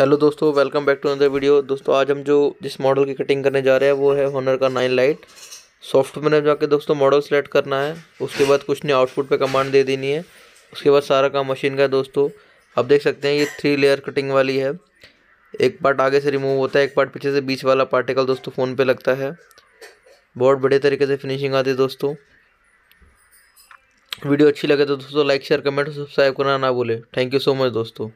hello दोस्तों welcome back to another video दोस्तों आज हम जो जिस मॉडल की कटिंग करने जा रहे हैं वो है होनर का नाइन लाइट सॉफ्टवेयर में जाके दोस्तों मॉडल सेलेक्ट करना है उसके बाद कुछ ने आउटपुट पे कमांड दे देनी है उसके बाद सारा काम मशीन का है दोस्तों आप देख सकते हैं ये थ्री लेयर कटिंग वाली है एक पार्ट आगे से रिमूव होता है एक पार्ट पीछे से बीच वाला पार्टिकल दोस्तों फ़ोन पर लगता है बहुत बढ़िया तरीके से फिनिशिंग आती है दोस्तों वीडियो अच्छी लगे तो दोस्तों लाइक शेयर कमेंट सब्सक्राइब करना ना भूलें थैंक यू सो मच दोस्तों